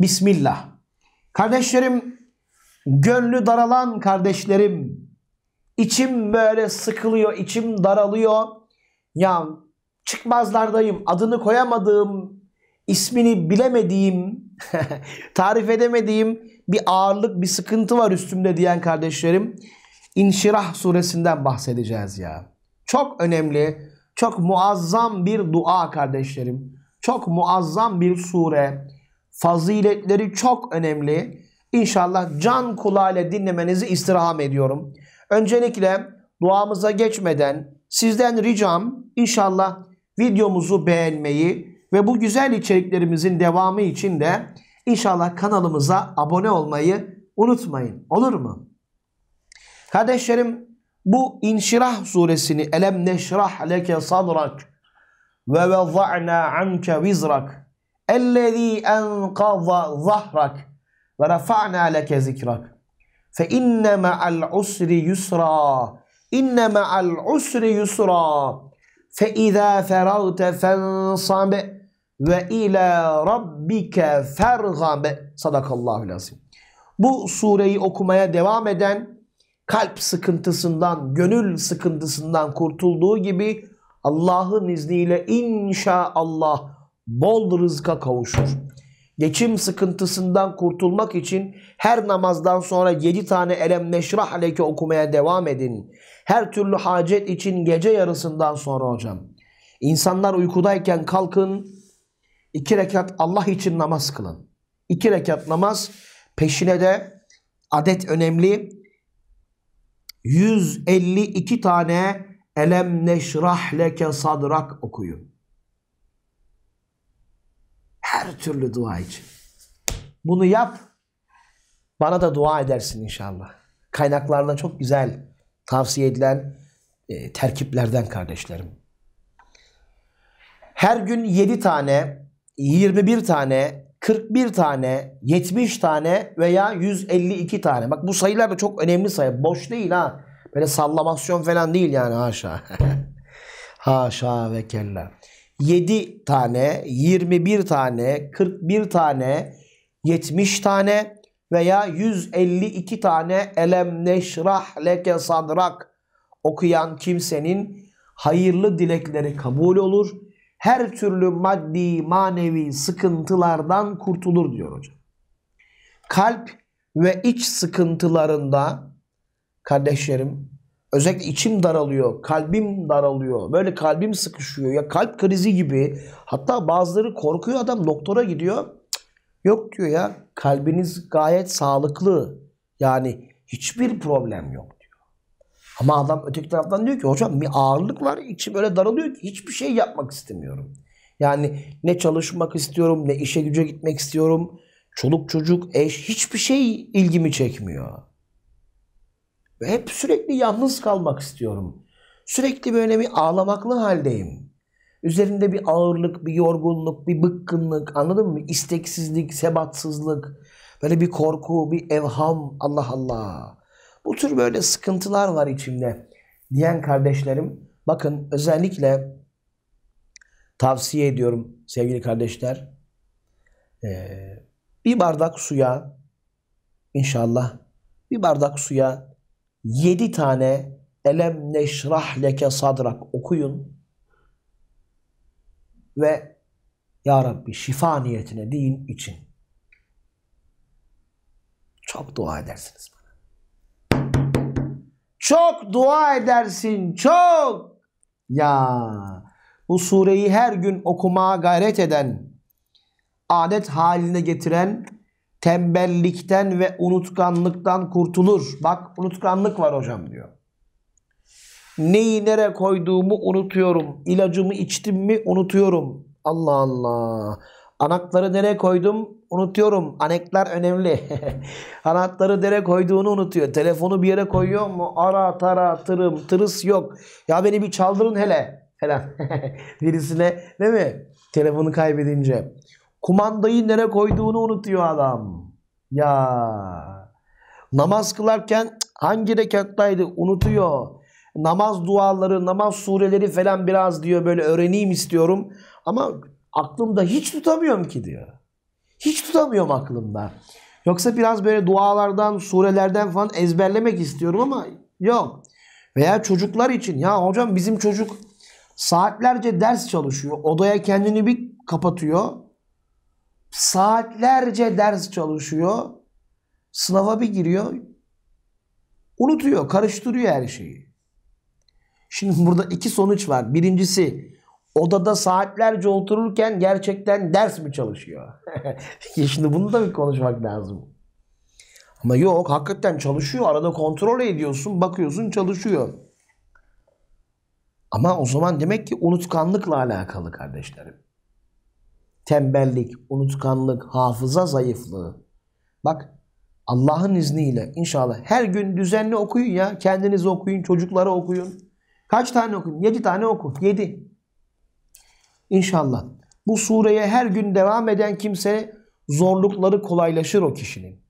Bismillah. Kardeşlerim, gönlü daralan kardeşlerim, içim böyle sıkılıyor, içim daralıyor. Ya çıkmazlardayım, adını koyamadığım, ismini bilemediğim, tarif edemediğim bir ağırlık, bir sıkıntı var üstümde diyen kardeşlerim. İnşirah suresinden bahsedeceğiz ya. Çok önemli, çok muazzam bir dua kardeşlerim. Çok muazzam bir sure. Faziletleri çok önemli. İnşallah can kulağıyla dinlemenizi istirham ediyorum. Öncelikle duamıza geçmeden sizden ricam inşallah videomuzu beğenmeyi ve bu güzel içeriklerimizin devamı için de inşallah kanalımıza abone olmayı unutmayın. Olur mu? Kardeşlerim bu İnşirah suresini elem neşrah leke sadrak ve veza'na anke vizrak Ellezî enkazza zahrak ve rafa'na leke zikrak. Fe inne ma'al usri yusra. İnne ma'al usri yusra. Fe izâ feragte fensab ve ila rabbike fergab. Sadakallahu lazim. Bu sureyi okumaya devam eden kalp sıkıntısından, gönül sıkıntısından kurtulduğu gibi Allah'ın izniyle inşallah bol rızka kavuşur. Geçim sıkıntısından kurtulmak için her namazdan sonra 7 tane elem neşrah leke okumaya devam edin. Her türlü hacet için gece yarısından sonra hocam. İnsanlar uykudayken kalkın, iki rekat Allah için namaz kılın. İki rekat namaz peşine de adet önemli. 152 tane elem neşrah leke sadrak okuyun. Her türlü dua için. Bunu yap. Bana da dua edersin inşallah. Kaynaklardan çok güzel tavsiye edilen e, terkiplerden kardeşlerim. Her gün 7 tane, 21 tane, 41 tane, 70 tane veya 152 tane. Bak bu sayılar da çok önemli sayı. Boş değil ha. Böyle sallamasyon falan değil yani haşa. haşa ve kella. 7 tane, 21 tane, 41 tane, 70 tane veya 152 tane elem neşrah leke sadrak okuyan kimsenin hayırlı dilekleri kabul olur. Her türlü maddi manevi sıkıntılardan kurtulur diyor hocam. Kalp ve iç sıkıntılarında kardeşlerim Özellikle içim daralıyor, kalbim daralıyor, böyle kalbim sıkışıyor. Ya kalp krizi gibi. Hatta bazıları korkuyor adam doktora gidiyor. yok diyor ya kalbiniz gayet sağlıklı. Yani hiçbir problem yok diyor. Ama adam öteki taraftan diyor ki hocam bir ağırlık var içim öyle daralıyor ki hiçbir şey yapmak istemiyorum. Yani ne çalışmak istiyorum ne işe güce gitmek istiyorum. Çoluk çocuk eş hiçbir şey ilgimi çekmiyor. Ve hep sürekli yalnız kalmak istiyorum. Sürekli böyle bir ağlamaklı haldeyim. Üzerinde bir ağırlık, bir yorgunluk, bir bıkkınlık anladın mı? İsteksizlik, sebatsızlık, böyle bir korku, bir evham Allah Allah. Bu tür böyle sıkıntılar var içimde diyen kardeşlerim bakın özellikle tavsiye ediyorum sevgili kardeşler. Ee, bir bardak suya inşallah bir bardak suya 7 tane elem neşrah leke sadrak okuyun ve Ya Rabbi şifa niyetine deyin için. Çok dua edersiniz bana. Çok dua edersin çok. Ya bu sureyi her gün okumaya gayret eden, adet haline getiren tembellikten ve unutkanlıktan kurtulur. Bak unutkanlık var hocam diyor. Neyi nereye koyduğumu unutuyorum. İlacımı içtim mi unutuyorum. Allah Allah. Anakları nereye koydum unutuyorum. Anekler önemli. Anahtarı nereye koyduğunu unutuyor. Telefonu bir yere koyuyor mu? Ara tara tırım tırıs yok. Ya beni bir çaldırın hele. Falan. Birisine değil mi? Telefonu kaybedince. Kumandayı nereye koyduğunu unutuyor adam. Ya namaz kılarken hangi rekattaydı unutuyor. Namaz duaları, namaz sureleri falan biraz diyor böyle öğreneyim istiyorum. Ama aklımda hiç tutamıyorum ki diyor. Hiç tutamıyorum aklımda. Yoksa biraz böyle dualardan, surelerden falan ezberlemek istiyorum ama yok. Veya çocuklar için ya hocam bizim çocuk saatlerce ders çalışıyor. Odaya kendini bir kapatıyor. Saatlerce ders çalışıyor. Sınava bir giriyor. Unutuyor, karıştırıyor her şeyi. Şimdi burada iki sonuç var. Birincisi odada saatlerce otururken gerçekten ders mi çalışıyor? Şimdi bunu da bir konuşmak lazım. Ama yok hakikaten çalışıyor. Arada kontrol ediyorsun, bakıyorsun çalışıyor. Ama o zaman demek ki unutkanlıkla alakalı kardeşlerim tembellik, unutkanlık, hafıza zayıflığı. Bak Allah'ın izniyle inşallah her gün düzenli okuyun ya. Kendiniz okuyun, çocuklara okuyun. Kaç tane okuyun? Yedi tane oku. Yedi. İnşallah. Bu sureye her gün devam eden kimse zorlukları kolaylaşır o kişinin.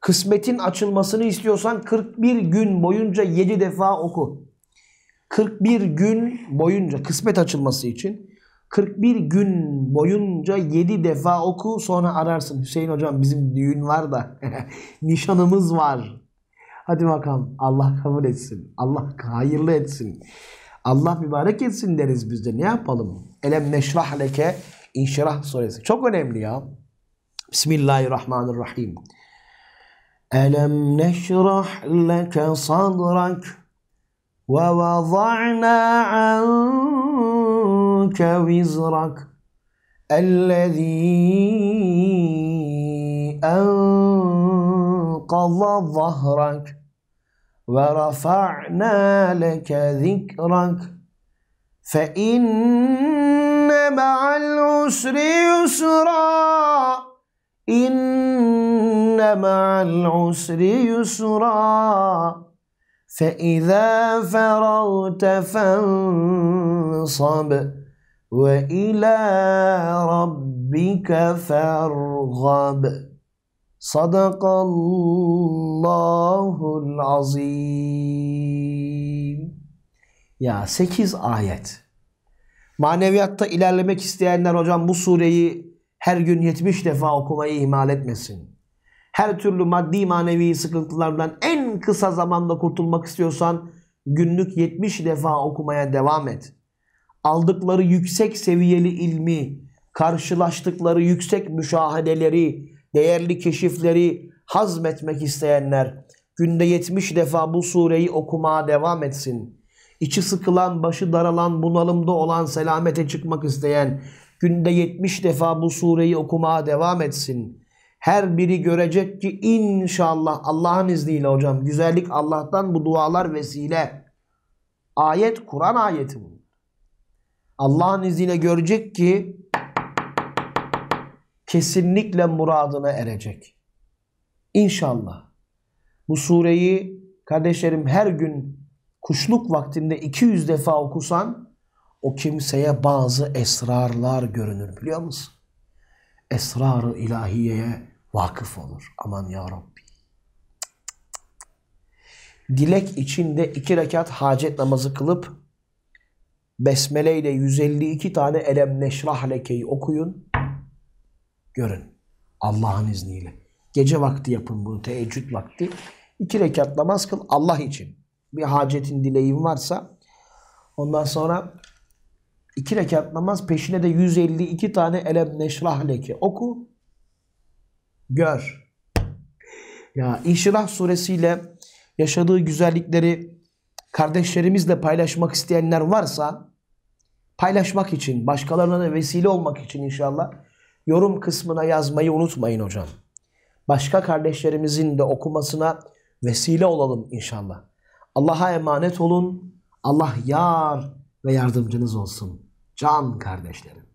Kısmetin açılmasını istiyorsan 41 gün boyunca 7 defa oku. 41 gün boyunca kısmet açılması için 41 gün boyunca 7 defa oku sonra ararsın. Hüseyin hocam bizim düğün var da nişanımız var. Hadi bakalım Allah kabul etsin. Allah hayırlı etsin. Allah mübarek etsin deriz biz de. Ne yapalım? Elem neşrah leke inşirah suresi. Çok önemli ya. Bismillahirrahmanirrahim. Elem neşrah leke sadrak ve vada'na an وزرك وزرك الذي أنقض ظهرك ورفعنا لك ذكرك فإن مع العسر يسرا إن مع العسر يسرا فإذا فرغت فانصب وإلى ربك فارغب صدق Allahul Azim. Ya 8 ayet. Maneviyatta ilerlemek isteyenler hocam bu sureyi her gün 70 defa okumayı ihmal etmesin. Her türlü maddi manevi sıkıntılardan en kısa zamanda kurtulmak istiyorsan günlük 70 defa okumaya devam et aldıkları yüksek seviyeli ilmi, karşılaştıkları yüksek müşahedeleri, değerli keşifleri hazmetmek isteyenler günde 70 defa bu sureyi okumaya devam etsin. İçi sıkılan, başı daralan, bunalımda olan, selamete çıkmak isteyen günde 70 defa bu sureyi okumaya devam etsin. Her biri görecek ki inşallah Allah'ın izniyle hocam güzellik Allah'tan bu dualar vesile. Ayet Kur'an ayeti bu. Allah'ın izniyle görecek ki kesinlikle muradına erecek. İnşallah. Bu sureyi kardeşlerim her gün kuşluk vaktinde 200 defa okusan o kimseye bazı esrarlar görünür biliyor musun? Esrarı ilahiyeye vakıf olur. Aman ya Rabbi. Dilek içinde iki rekat hacet namazı kılıp Besmele ile 152 tane elem neşrah lekeyi okuyun. Görün. Allah'ın izniyle. Gece vakti yapın bunu teheccüd vakti. İki rekat namaz kıl Allah için. Bir hacetin dileğin varsa ondan sonra iki rekat namaz peşine de 152 tane elem neşrah leke oku. Gör. Ya İşrah suresiyle yaşadığı güzellikleri kardeşlerimizle paylaşmak isteyenler varsa paylaşmak için, başkalarına da vesile olmak için inşallah yorum kısmına yazmayı unutmayın hocam. Başka kardeşlerimizin de okumasına vesile olalım inşallah. Allah'a emanet olun. Allah yar ve yardımcınız olsun. Can kardeşlerim.